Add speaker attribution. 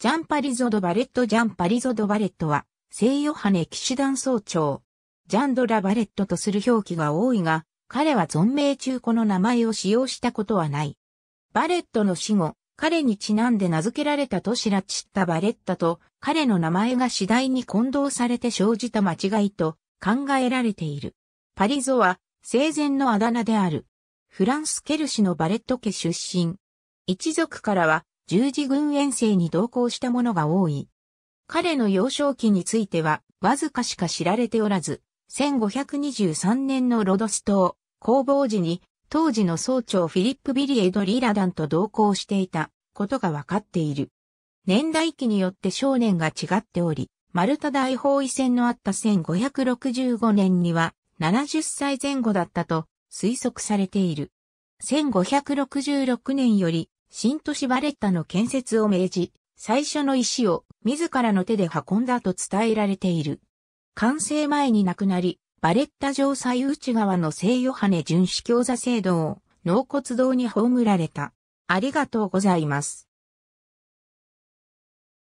Speaker 1: ジャンパリゾド・バレット・ジャンパリゾド・バレットは、聖ヨハネ騎士団総長、ジャンドラ・バレットとする表記が多いが、彼は存命中この名前を使用したことはない。バレットの死後、彼にちなんで名付けられたと知らちったバレッタと、彼の名前が次第に混同されて生じた間違いと考えられている。パリゾは、生前のあだ名である。フランス・ケルシのバレット家出身。一族からは、十字軍遠征に同行したものが多い。彼の幼少期については、わずかしか知られておらず、1523年のロドス島、工房時に、当時の総長フィリップ・ビリエド・リラダンと同行していたことが分かっている。年代記によって少年が違っており、マルタ大包囲戦のあった1565年には70歳前後だったと推測されている。1566年より新都市バレッタの建設を命じ、最初の石を自らの手で運んだと伝えられている。完成前に亡くなり、バレッタ城西内側の聖ヨハネ巡視教座聖堂、納骨堂に葬られた。ありがとうございます。